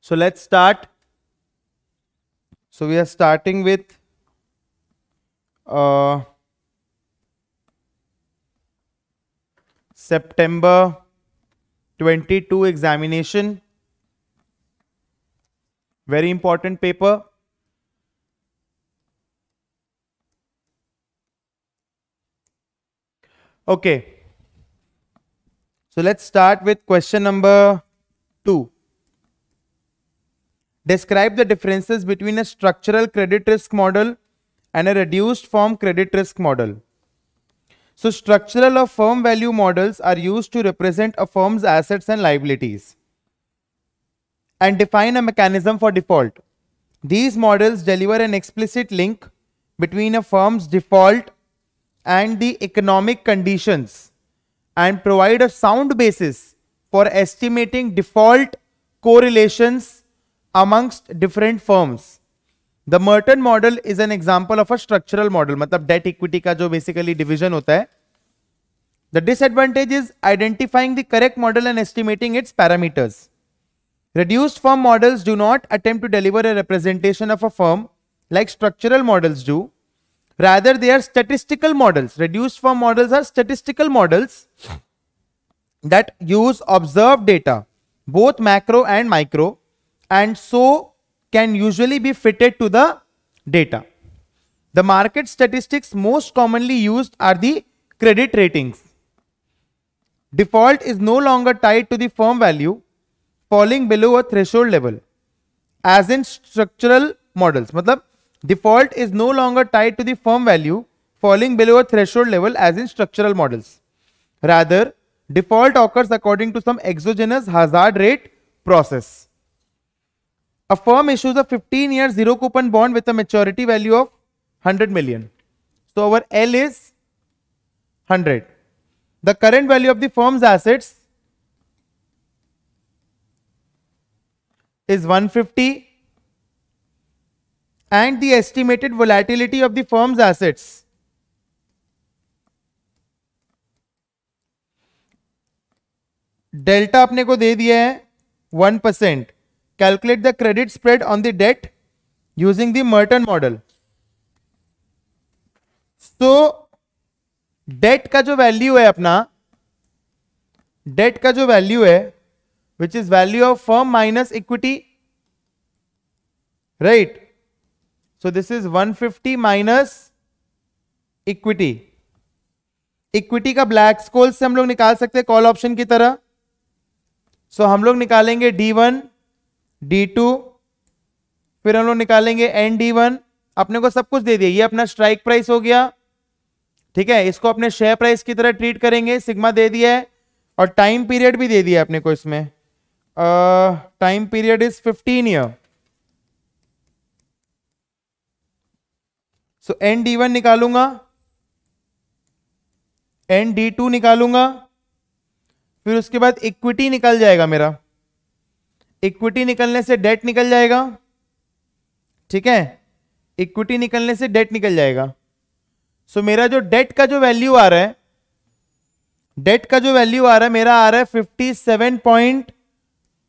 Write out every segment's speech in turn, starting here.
So let's start. So we are starting with uh, September 22 examination. Very important paper. Okay. So let's start with question number 2. Describe the differences between a structural credit risk model and a reduced form credit risk model. So structural or firm value models are used to represent a firm's assets and liabilities and define a mechanism for default. These models deliver an explicit link between a firm's default and the economic conditions and provide a sound basis for estimating default correlations amongst different firms. the Merton model is an example of a structural model. मतलब debt equity का जो basically division होता The disadvantage is identifying the correct model and estimating its parameters. reduced firm models do not attempt to deliver a representation of a firm like structural models do. Rather, they are statistical models. Reduced firm models are statistical models that use observed data, both macro and micro, and so can usually be fitted to the data. The market statistics most commonly used are the credit ratings. Default is no longer tied to the firm value falling below a threshold level as in structural models. Matlab, default is no longer tied to the firm value falling below a threshold level as in structural models. Rather, default occurs according to some exogenous hazard rate process. A firm issues a 15 year zero coupon bond with a maturity value of 100 million. So our L is 100. The current value of the firm's assets is 150 and the estimated volatility of the firm's assets Delta, apne को दे दिया है calculate the credit spread on the debt using the Merton model तो debt का जो value है अपना date का जो वैल्यू है which is value of firm minus equity right so this is 150 minus equity equity का ब्लैक स्कोल से हम लोग निकाल सकते हैं कॉल ऑप्शन की तरह सो so, हम लोग निकालेंगे डी वन डी टू फिर हम लोग निकालेंगे एन डी वन अपने को सब कुछ दे दिया ये अपना स्ट्राइक प्राइस हो गया ठीक है इसको अपने शेयर प्राइस की तरह ट्रीट करेंगे सिग्मा दे दिया है और टाइम पीरियड भी दे दिया अपने को इसमें time period is fifteen year so n d one निकालूंगा एन डी टू निकालूंगा फिर उसके बाद इक्विटी निकल जाएगा मेरा इक्विटी निकलने से डेट निकल जाएगा ठीक है इक्विटी निकलने से डेट निकल जाएगा सो so, मेरा जो डेट का जो वैल्यू आ रहा है डेट का जो वैल्यू आ रहा है मेरा आ रहा है fifty seven point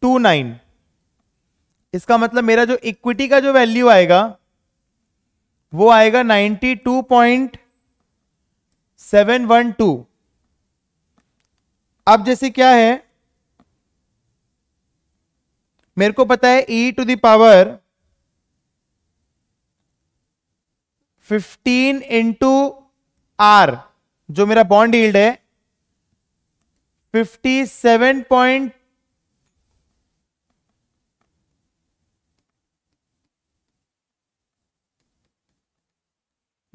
two nine इसका मतलब मेरा जो इक्विटी का जो वैल्यू आएगा वो आएगा ninety two point seven one two अब जैसे क्या है मेरे को पता है e to the power fifteen into r जो मेरा बॉन्ड ईल्ड है fifty seven point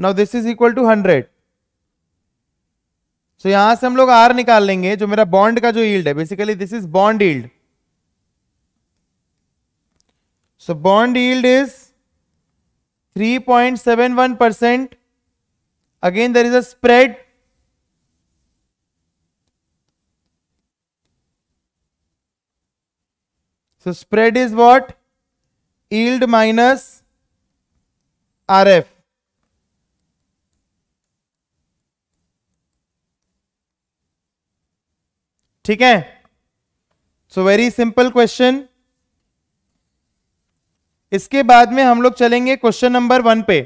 now this is equal to hundred so यहां से हम लोग आर निकाल लेंगे जो मेरा बॉन्ड का जो यील्ड है basically this is bond yield So bond yield is 3.71 percent. Again, there is a spread. So spread is what? Yield minus RF. ठीक है सो वेरी सिंपल क्वेश्चन इसके बाद में हम लोग चलेंगे क्वेश्चन नंबर वन पे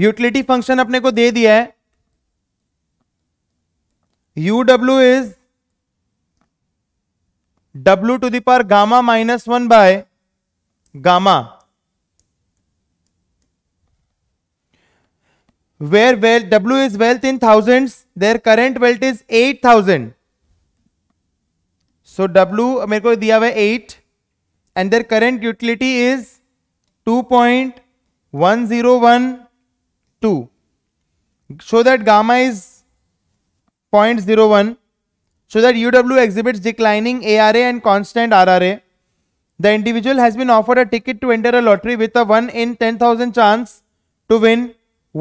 यूटिलिटी फंक्शन अपने को दे दिया है U W is W to power gamma minus one by gamma wealth W is wealth in thousand their current wealth is eight thousand So W मेरे को दिया हुआ है eight and their current utility is show that gamma is 0.01 so that UW exhibits declining ARA and constant RRA. The individual has been offered a ticket to enter a lottery with a 1 in 10,000 chance to win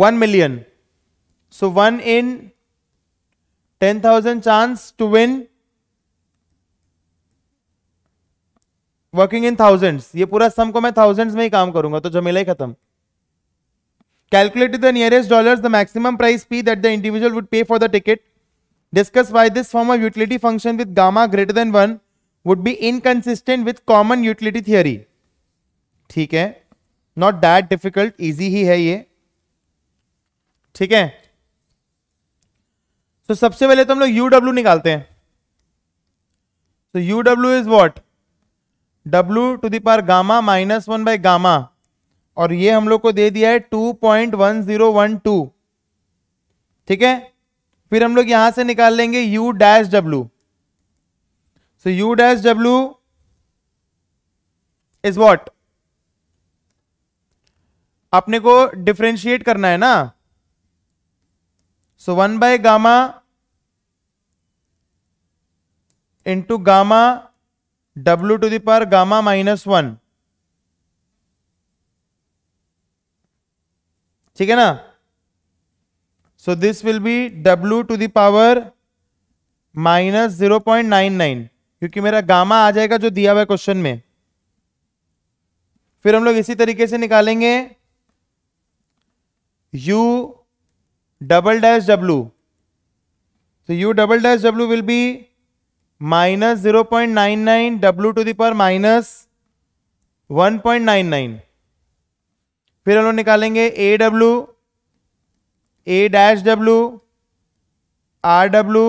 1 million. So 1 in 10,000 chance to win working in thousands ये पूरा सम को मैं thousands में ही काम करूंगा तो जमेला ही खत्म calculate the nearest dollar the maximum price P that the individual would pay for the ticket discuss why this form of utility function with gamma greater than one would be inconsistent with common utility theory ठीक है not that difficult easy ही है ये ठीक है तो सबसे पहले तो हम लोग यू डब्ल्यू निकालते हैं तो U W is what w to the power gamma minus one by gamma और ये हम लोग को दे दिया है two point one zero one two ठीक है फिर हम लोग यहां से निकाल लेंगे U dash W so U dash W is what अपने को डिफ्रेंशिएट करना है ना so one by gamma into gamma W to the power gamma minus one ठीक है ना so this will be W to the power minus zero point nine nine क्योंकि मेरा गामा आ जाएगा जो दिया हुआ है क्वेश्चन में फिर हम लोग इसी तरीके से निकालेंगे u डबल डैश डब्लू तो u double dash W will be minus zero point nine nine W to the power minus one point nine nine फिर हम लोग निकालेंगे A W A dash W R W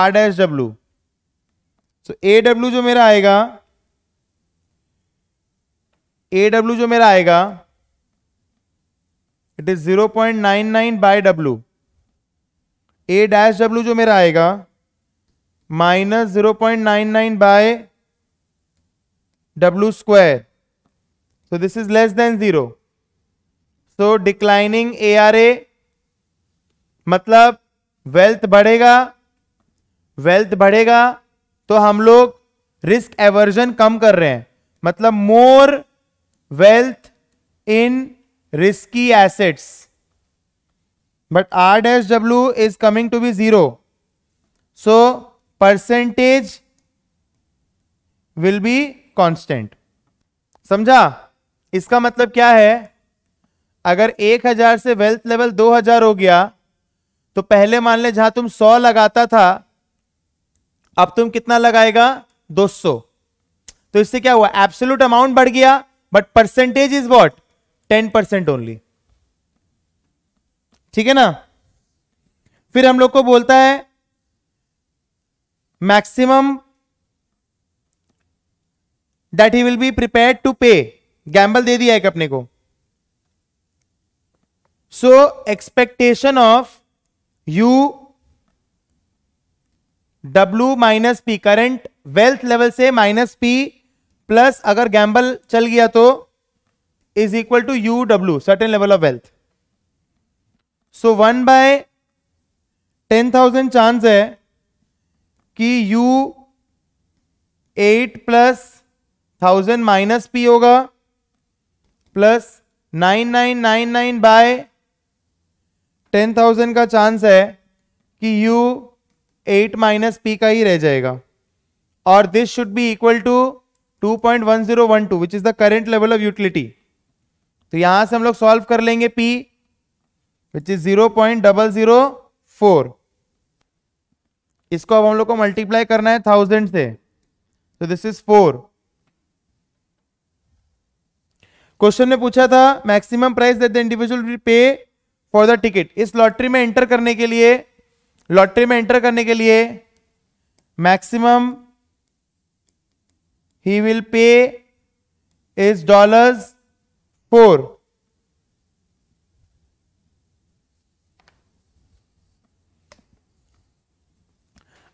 R dash W so A W जो मेरा आएगा A W जो मेरा आएगा it is zero point nine nine by W A dash W जो मेरा आएगा minus zero point nine nine by W square so this is less than zero so declining A R A मतलब wealth बढ़ेगा wealth बढ़ेगा तो हम लोग risk aversion कम कर रहे हैं मतलब more wealth in risky assets but R dash W is coming to be zero so percentage will be constant समझा इसका मतलब क्या है अगर 1000 से वेल्थ लेवल 2000 हो गया तो पहले मान ले जहां तुम 100 लगाता था अब तुम कितना लगाएगा 200 तो इससे क्या हुआ एब्सोल्यूट अमाउंट बढ़ गया but percentage is what 10 percent only ठीक है ना फिर हम लोग को बोलता है maximum that he will be prepare to pay gamble दे दिया एक अपने को so expectation of U W minus P current wealth level से माइनस पी प्लस अगर गैम्बल चल गया तो is equal to U W certain level of wealth so one by ten thousand chance है कि u eight plus thousand minus P होगा plus nine nine nine nine by ten thousand का chance है कि u eight minus P का ही रह जाएगा और this should be equal to 2.1012 which is the current level of utility तो यहां से हम लोग सॉल्व कर लेंगे p विच इज 0.004 इसको अब हम लोग को मल्टीप्लाई करना है थाउजेंड से तो दिस इज फोर क्वेश्चन ने पूछा था maximum price that the individual pay for the ticket इस लॉटरी में एंटर करने के लिए लॉटरी में एंटर करने के लिए maximum he will pay is dollars four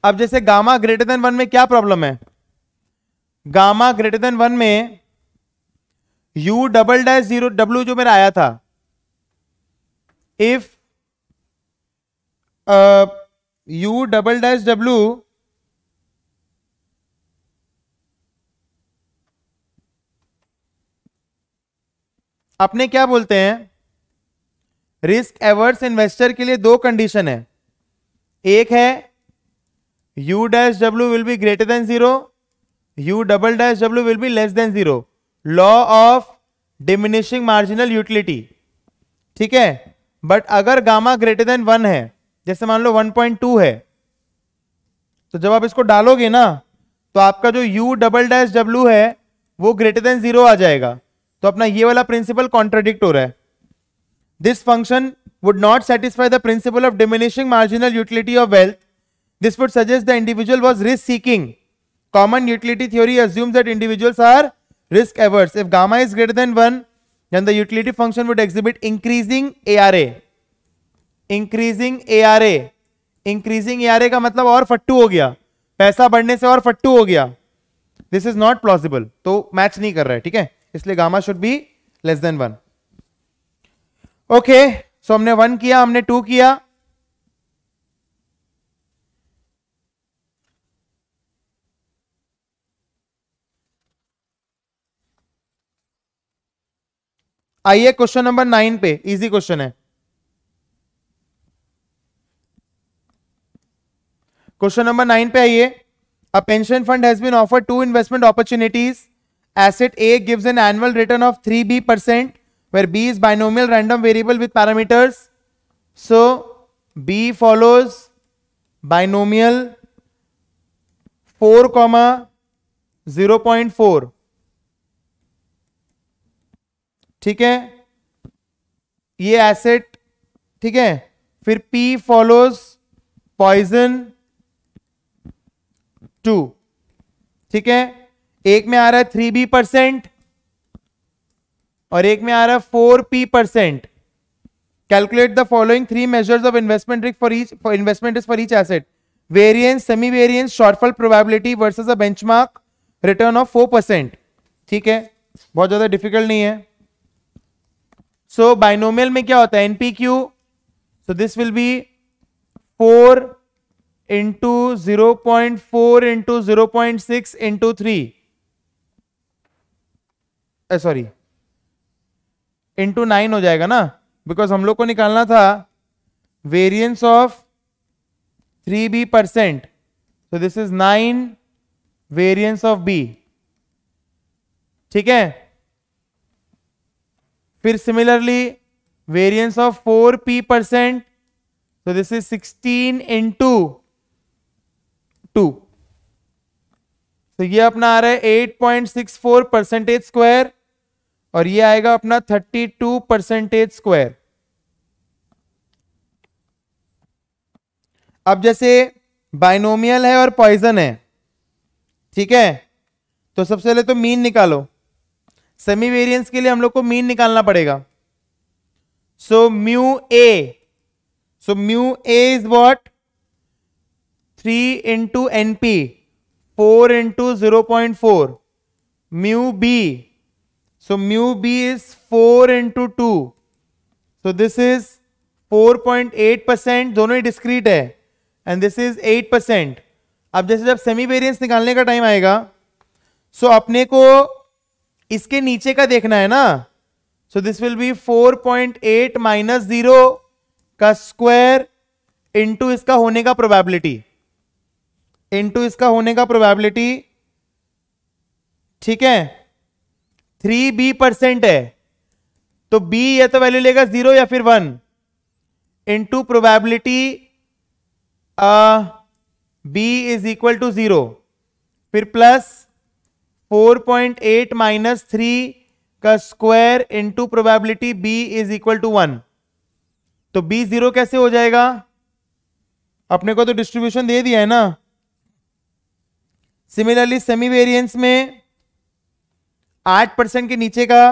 अब जैसे गामा ग्रेटर देन वन में क्या प्रॉब्लम है गामा ग्रेटर देन वन में u double dash zero W जो मेरा आया था if U double dash W अपने क्या बोलते हैं रिस्क एवर्स इन्वेस्टर के लिए दो कंडीशन है एक है u dash w will be greater than 0 u double dash w will be less than 0 law of diminishing marginal utility ठीक है बट अगर गामा ग्रेटर देन वन है जैसे मान लो 1.2 है तो जब आप इसको डालोगे ना तो आपका जो u डबल डैश डब्ल्यू है वो ग्रेटर देन जीरो आ जाएगा तो अपना ये वाला प्रिंसिपल कॉन्ट्रोडिक्ट हो रहा है this function would not satisfy the principle of diminishing marginal utility of wealth This would suggest the individual was risk seeking. Common utility theory assumes that individuals are risk averse. If gamma is greater than 1, then the utility function would exhibit increasing ARA. Increasing ARA. Increasing ARA का मतलब और फट्टू हो गया पैसा बढ़ने से और फट्टू हो गया दिस इज नॉट प्लॉसिबल तो मैच नहीं कर रहा है ठीक है इसलिए gamma should be less than one okay so हमने वन किया हमने टू किया आइए क्वेश्चन नंबर नाइन पे इजी क्वेश्चन है क्वेश्चन नंबर नाइन पे आइए a pension fund has been offer two investment opportunities asset A gives an annual return of three B percent where B is binomial random variable with parameters so B follows binomial four comma zero point four ठीक है ये acid ठीक है फिर P follows Poisson to ठीक है एक में आ रहा है थ्री बी परसेंट और एक में आ रहा है four P percent calculate the following three measures of investment risk for each investment risk for each asset variance semi variance shortfall probability versus a benchmark return of four percent ठीक है बहुत ज्यादा डिफिकल्ट नहीं है सो binomial में क्या होता है NP Q so this will be four into zero point four into zero point six into three sorry into nine हो जाएगा ना बिकॉज हम लोग को निकालना था variance of three B percent so this is nine variance of B ठीक है फिर similarly variance of four P percent तो this is sixteen into two तो ये अपना आ रहा है eight point six four percentage square और ये आएगा अपना थर्टी टू परसेंटेज स्क्वायर अब जैसे बाइनोमियल है और पॉइजन है ठीक है तो सबसे पहले तो मीन निकालो सेमी वेरियंस के लिए हम लोग को मीन निकालना पड़ेगा so mu A so mu A is what three into N P four into zero point four mu B B is four into two so this is four point eight percent दोनों ही discrete है and this is eight percent अब जैसे जब semi variance निकालने का time आएगा सो so अपने को इसके नीचे का देखना है ना so this will be 4.8 point eight minus zero का स्क्वायर इंटू इसका होने का प्रोबेबिलिटी इंटू इसका होने का प्रोबेबिलिटी ठीक है थ्री बी परसेंट है तो बी या तो वैल्यू लेगा जीरो या फिर one into probability B is equal to zero फिर plus four point eight minus three का square into probability B is equal to one तो बी जीरो कैसे हो जाएगा अपने को तो डिस्ट्रीब्यूशन दे दिया है ना सिमिलरली सेमी वेरियंस में आठ परसेंट के नीचे का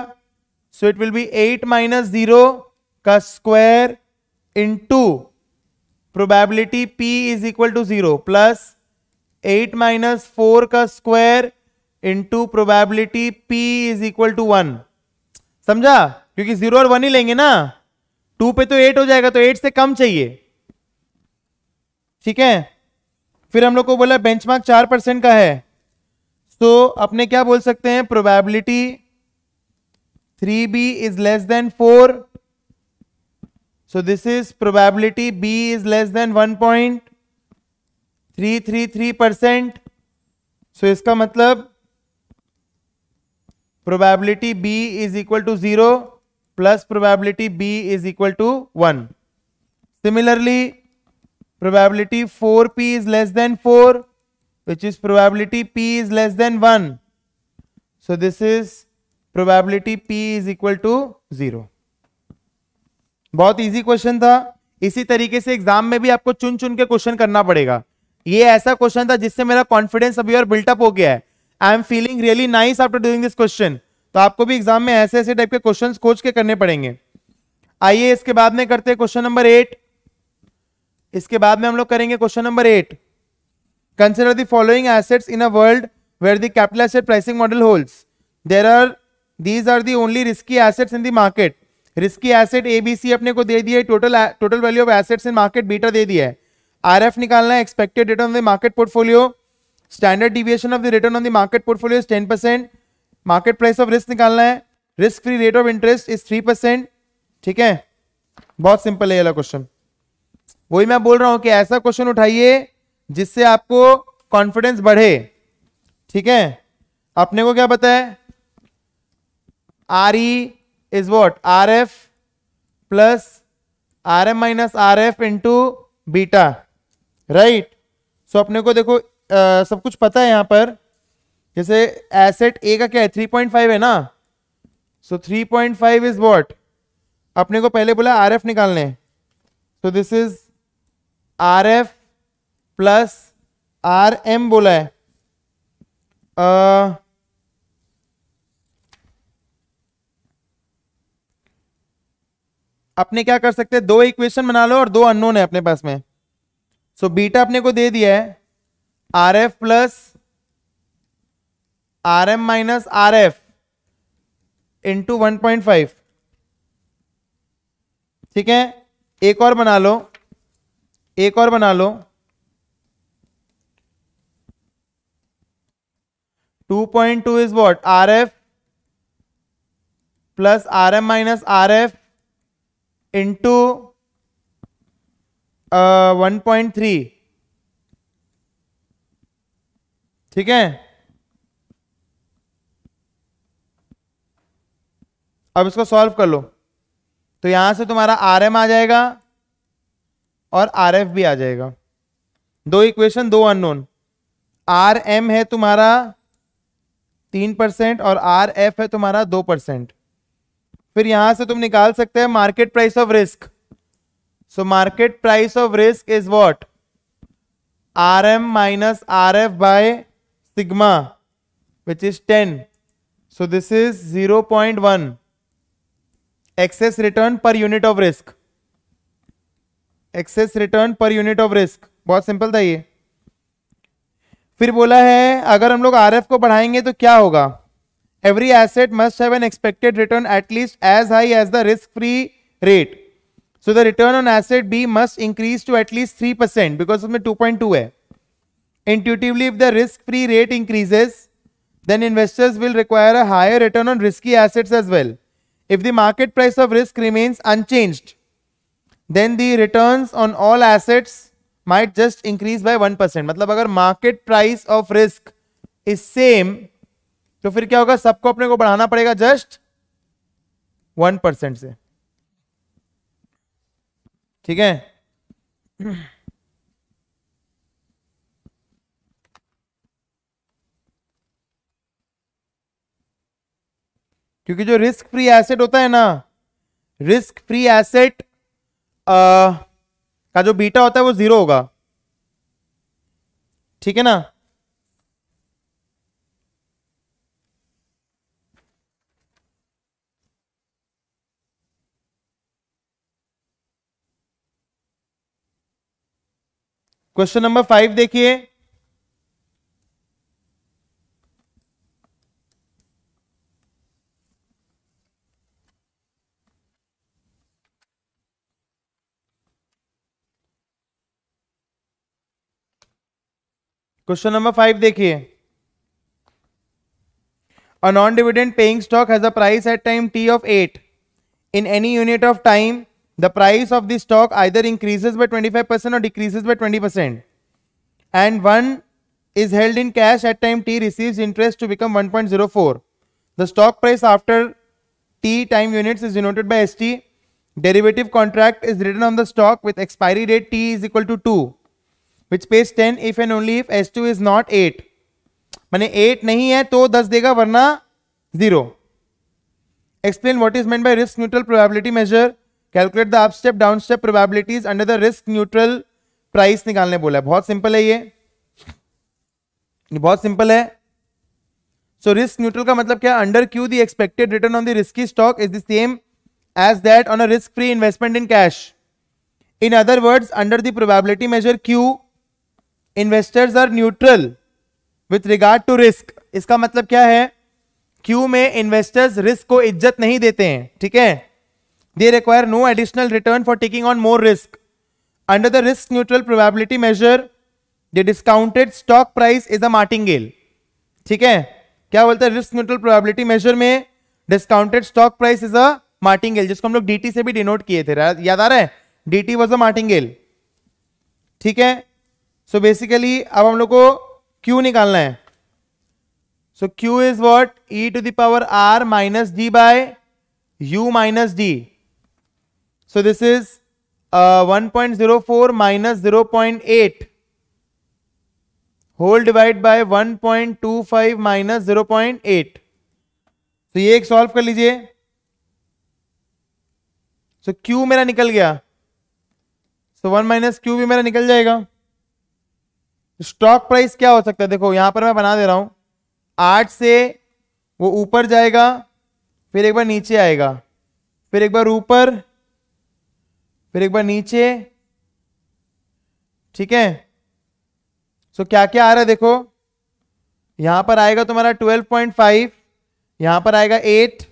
so it will be eight minus zero का square into probability P is equal to zero plus eight minus four का square into probability P is equal to one समझा क्योंकि zero और वन ही लेंगे ना टू पे तो एट हो जाएगा तो एट से कम चाहिए ठीक है फिर हम लोग को बोला बेंचमार्क चार परसेंट का है तो अपने क्या बोल सकते हैं probability three B is less than four so this is probability B is less than one point three three three percent so इसका मतलब probability B is equal to zero plus probability B is equal to one similarly probability four P is less than four which is probability P is less than one so this is probability P is equal to zero बहुत easy question था इसी तरीके से exam में भी आपको चुन चुन के क्वेश्चन करना पड़ेगा ये ऐसा क्वेश्चन था जिससे मेरा कॉन्फिडेंस अभी और बिल्टअप हो गया है I am feeling really nice after doing this question तो आपको भी एग्जाम में ऐसे ऐसे टाइप के क्वेश्चन खोज के करने पड़ेंगे आइए इसके बाद में करते हैं क्वेश्चन नंबर एट इसके बाद में हम लोग करेंगे question number eight consider the following assets in a world where the capital asset pricing model hold there are these are the only risky assets in the market risky asset A B C अपने को दे दिए total total value of assets in market beta दे दिया है R F निकालना expected return on the market portfolio standard deviation of the return on the market portfolio is ten percent market price of risk निकालना है risk free rate of interest is three percent ठीक है बहुत simple है ये question वही मैं बोल रहा हूं कि ऐसा क्वेश्चन उठाइए जिससे आपको कॉन्फिडेंस बढ़े ठीक है अपने को क्या पता है R E is what R F plus R M minus R F into beta right so अपने को देखो आ, सब कुछ पता है यहां पर जैसे एसेट ए का क्या है थ्री पॉइंट फाइव है ना so three point five is what अपने को पहले बोला आर एफ निकालने so this is R F plus R M बोला है आ, अपने क्या कर सकते हैं दो इक्वेशन बना लो और दो अननोन है अपने पास में सो so, बीटा अपने को दे दिया है R F plus R M minus R F into one point five ठीक है एक और बना लो एक और बना लो two point two is what R F plus R M minus R F into one point three ठीक है अब इसको सॉल्व कर लो तो यहां से तुम्हारा आर एम आ जाएगा और आर एफ भी आ जाएगा दो इक्वेशन दो अननोन आर एम है तुम्हारा तीन परसेंट और आर एफ है तुम्हारा दो परसेंट फिर यहां से तुम निकाल सकते हैं market price of risk so market price of risk is what R M minus R F by sigma which is 10 so this is 0.1 excess return per unit of risk excess return per unit of risk बहुत simple था ये फिर बोला है अगर हम लोग are को बढ़ाएंगे तो क्या होगा every asset must have an expected return at least as high as the risk free rate so the return on asset B must increase to at least three percent because उसमें टू पॉइंट टू है Intuitively, if the risk-free rate increases, then investors will require a higher return on risky assets as well. If the market price of risk remains unchanged, then the returns on all assets might just increase by 1% matlab agar market price of risk is same to fir kya hoga sabko apne ko badhana padega just 1% se percent से ठीक है क्योंकि जो risk free asset होता है ना risk free asset का जो बीटा होता है वो जीरो होगा ठीक है ना क्वेश्चन नंबर फाइव देखिए क्वेश्चन नंबर फाइव देखिए a non dividend paying stock has a price at time T of eight in any unit of time the price of the stock either increases by twenty five percent और decreases by twenty percent and one is held in cash at time T receive interest to become one point zero four the stock price after T time unit is denoted by S T derivative contract is written on the stock with expiry date T is equal to two which pays ten if and only if S two is not eight मैंने eight नहीं है तो दस देगा वरना zero explain what is meant by risk neutral probability measure calculate the up step down step probabilities under the risk neutral price निकालने बोला है बहुत सिंपल है ये बहुत सिंपल है सो रिस्क न्यूट्रल का मतलब क्या under Q the expected return on the risky stock is the same as that on a risk free investment in cash in other words under the probability measure Q investors are neutral with regard to risk इसका मतलब क्या है Q में investors risk को इज्जत नहीं देते हैं ठीक है they require no additional return for taking on more risk under the risk neutral probability measure the discounted stock price is a martingale ठीक है क्या बोलते हैं रिस्क न्यूट्रल प्रोबेबिलिटी मेजर में discounted stock price is a martingale जिसको हम लोग DT से भी डिनोट किए थे याद आ रहा है डीटी वॉज अ मार्टिंग ठीक है सो बेसिकली अब हम लोग को क्यू निकालना है so Q is what e to the power r minus d by u minus d so this is 1.04 minus zero point eight whole divide by one point two five minus zero point eight तो ये एक solve कर लीजिए सो so, Q मेरा निकल गया so one minus Q भी मेरा निकल जाएगा स्टॉक प्राइस क्या हो सकता है देखो यहां पर मैं बना दे रहा हूं आठ से वो ऊपर जाएगा फिर एक बार नीचे आएगा फिर एक बार ऊपर फिर एक बार नीचे ठीक है सो क्या क्या आ रहा है देखो यहां पर आएगा तुम्हारा 12.5 यहां पर आएगा 8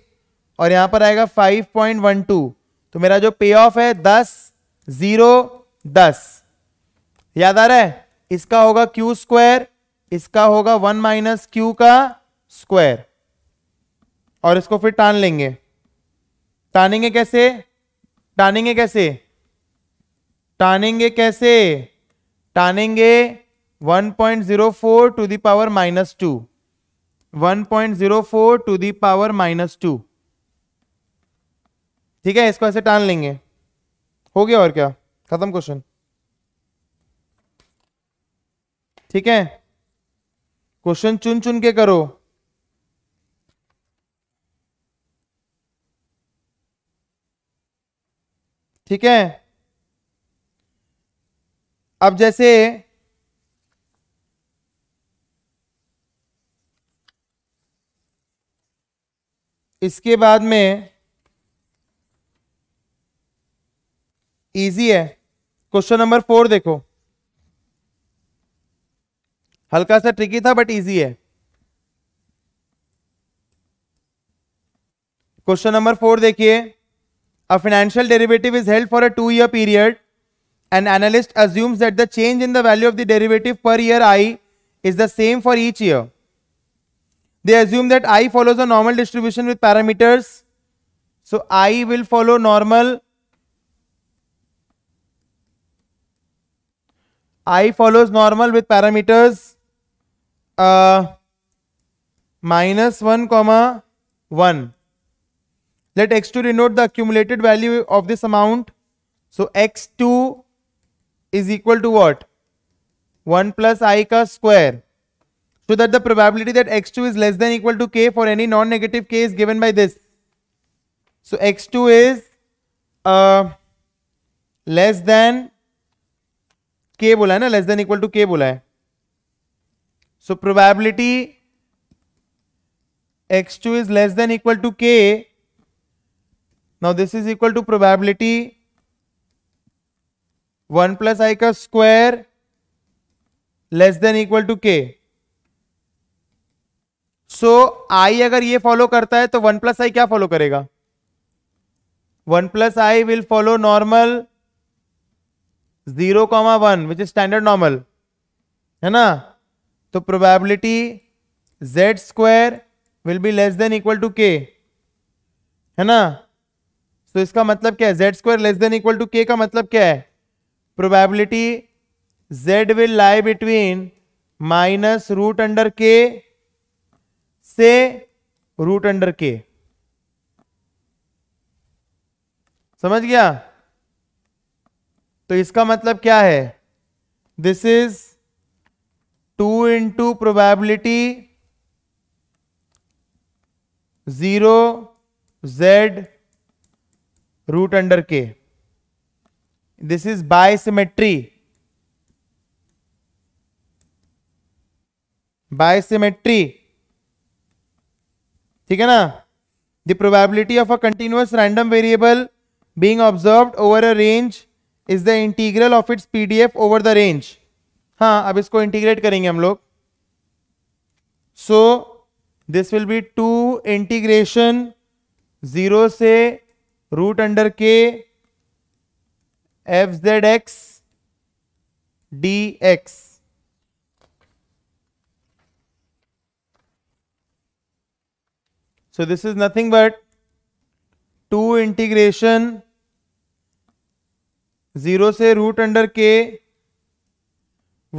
और यहां पर आएगा 5.12 तो मेरा जो पे ऑफ है 10 जीरो दस याद आ रहा है इसका होगा क्यू स्क्वायर इसका होगा वन माइनस क्यू का स्क्वायर और इसको फिर टान लेंगे टानेंगे कैसे टानेंगे कैसे टानेंगे कैसे टानेंगे 1.04 to the power minus two four to the power minus two ठीक है इसको ऐसे टान लेंगे हो गया और क्या खत्म क्वेश्चन ठीक है क्वेश्चन चुन चुन के करो ठीक है अब जैसे इसके बाद में इजी है क्वेश्चन नंबर फोर देखो हल्का सा ट्रिकी था बट इजी है क्वेश्चन नंबर फोर देखिए a financial derivative is held for a two year period an analyst assumes that the change in the value of the derivative per year I is the same for each year they assume that I follows a normal distribution with parameters so I will follow normal I follows normal with parameters minus one comma one let X two denote the accumulated value of this amount so X two is equal to what one plus I का square so that the probability that X two is less than equal to K for any non negative K is given by this so X two is less than K बोला है ना less than equal to के बोला है So probability x2 is less than equal to k. Now this is equal to probability 1 plus i का square less than equal to k. So so, i अगर ये follow करता है तो one plus आई क्या फॉलो करेगा one plus I will follow normal zero comma one which is standard normal है ना तो probability Z square will be less than equal to K है ना तो so इसका मतलब क्या है Z square less than equal to K का मतलब क्या है probability Z will lie between minus root under K से रूट अंडर के समझ गया तो इसका मतलब क्या है this is two into probability zero Z root under K this is by by symmetry by symmetry ठीक है ना the probability of a continuous random variable being observed over a range is the integral of its PDF over the range हाँ अब इसको integrate करेंगे हम लोग so this will be two integration zero से root under K f Z x D x so this is nothing but two integration zero से root under K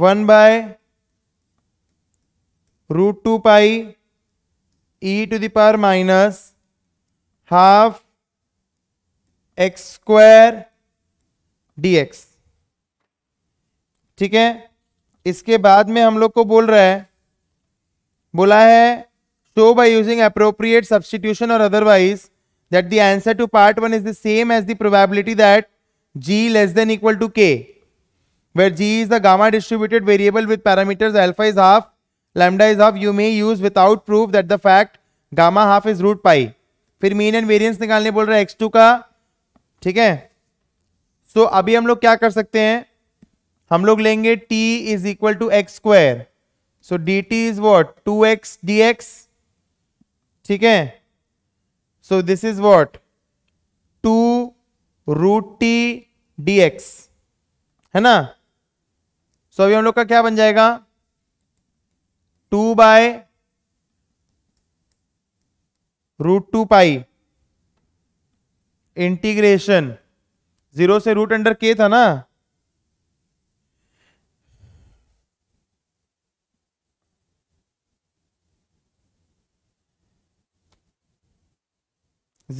one by root two pi e to power minus half x square dx ठीक है इसके बाद में हम लोग को बोल रहा है बोला है show by using appropriate substitution और otherwise that the answer to part one is the same as the probability that G less than equal to K where g is the gamma distributed variable with parameters alpha is half, lambda is half, you may use without proof that the fact gamma half is root pi. फिर mean and variance निकालने बोल रहा है x2 का ठीक है सो so, अभी हम लोग क्या कर सकते हैं हम लोग लेंगे t is equal to X square so D T is what two X D X ठीक है so this is what two root T D है ना सो अभी हम लोग का क्या बन जाएगा two by root two pi integration zero से रूट अंडर के था ना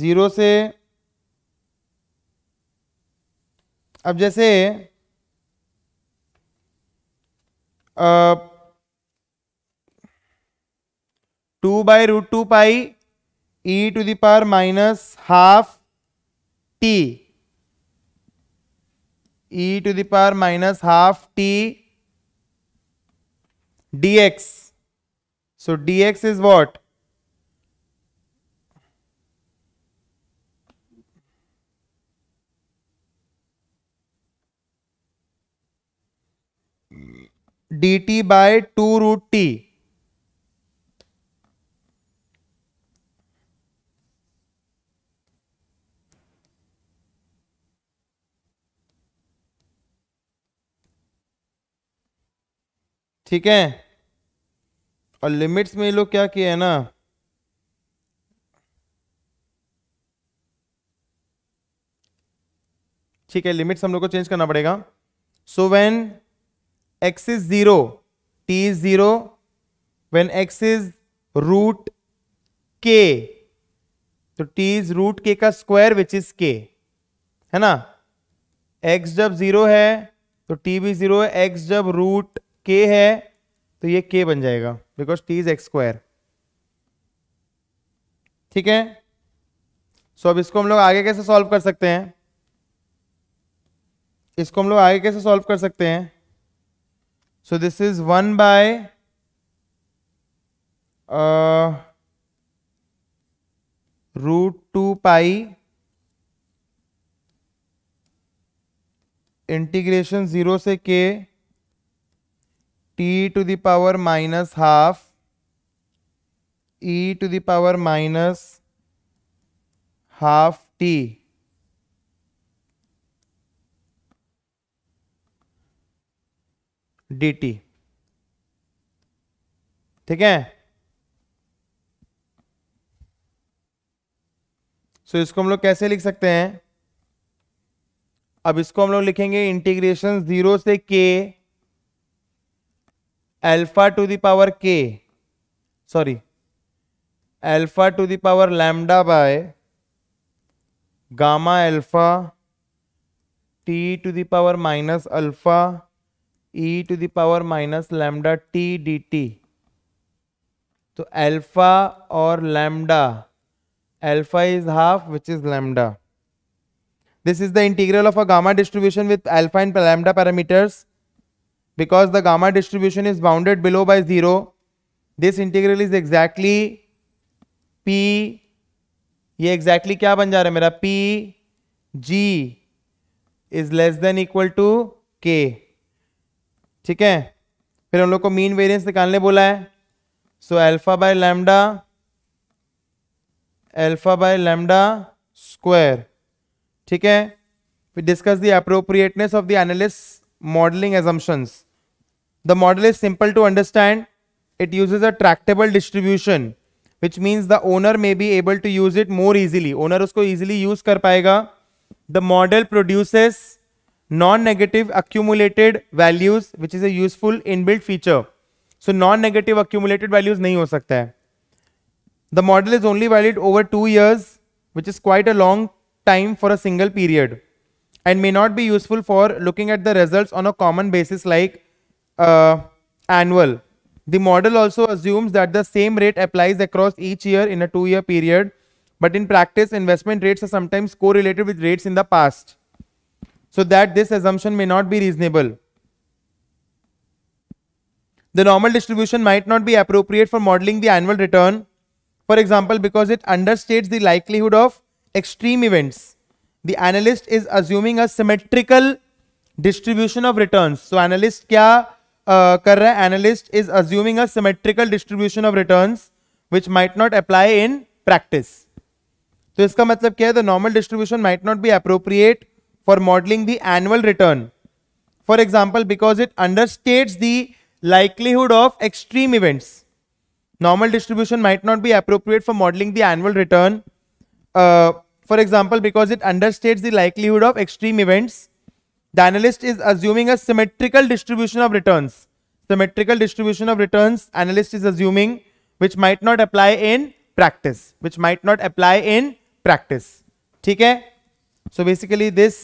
जीरो से अब जैसे two by root two pi e to the power minus half T e to the power minus half T dx so dx is what mm. D T by two root T ठीक है और limits में ये लोग क्या किए है ना ठीक है लिमिट्स हम लोग को चेंज करना पड़ेगा so when x is 0 t is 0 when x is root k तो t is root k का स्क्वायर विच इज k है ना x जब जीरो है तो t भी जीरो है x जब रूट k है तो ये k बन जाएगा बिकॉज t इज एक्स स्क्वायर ठीक है सो so, अब इसको हम लोग आगे कैसे सॉल्व कर सकते हैं इसको हम लोग आगे कैसे सॉल्व कर सकते हैं So this is 1 by uh, root 2 pi integration zero से K T to the power minus half e to the power minus half T dt ठीक है सो इसको हम लोग कैसे लिख सकते हैं अब इसको हम लोग लिखेंगे इंटीग्रेशन जीरो से K alpha to the power K sorry alpha to the power lambda by gamma alpha T to the power minus alpha e to the power minus lambda T D T तो अल्फा और lambda alpha is half which is lambda this is the integral of a gamma distribution with alpha and lambda parameters because the gamma distribution is bounded below by 0 this integral is exactly p ये exactly क्या बन जा रहा है मेरा p g is less than equal to k ठीक है फिर हम लोग को मीन वेरियंस निकालने बोला है so alpha by lambda alpha by lambda square ठीक है फिर discuss the appropriateness of the analyst modelling assumptions the model is simple to understand it use a tractable distribution which means the owner may be able to use it more easily owner उसको easily use कर पाएगा द मॉडल प्रोड्यूसेस non-negative accumulated values which is a useful inbuilt feature. So non-negative accumulated values nahi ho sakta hai. The model is only valid over two years which is quite a long time for a single period and may not be useful for looking at the results on a common basis like uh, annual. The model also assumes that the same rate applies across each year in a two-year period but in practice investment rates are sometimes correlated with rates in the past so that this assumption may not be reasonable. The normal distribution might not be appropriate for modeling the annual return, for example, because it understates the likelihood of extreme events. The analyst is assuming a symmetrical distribution of returns. So analyst kya uh, Analyst is assuming a symmetrical distribution of returns which might not apply in practice. So, इसका मतलब क्या The normal distribution might not be appropriate for modeling the annual return. For example, because it understates the likelihood of extreme events. Normal distribution might not be appropriate for modeling the annual return. Uh, for example, because it understates the likelihood of extreme events. The analyst is assuming a symmetrical distribution of returns. Symmetrical distribution of returns, analyst is assuming, which might not apply in practice. Which might not apply in practice. ठीक है so basically this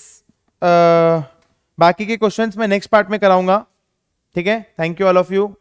बाकी के questions मैं next part में कराऊंगा ठीक है thank you all of you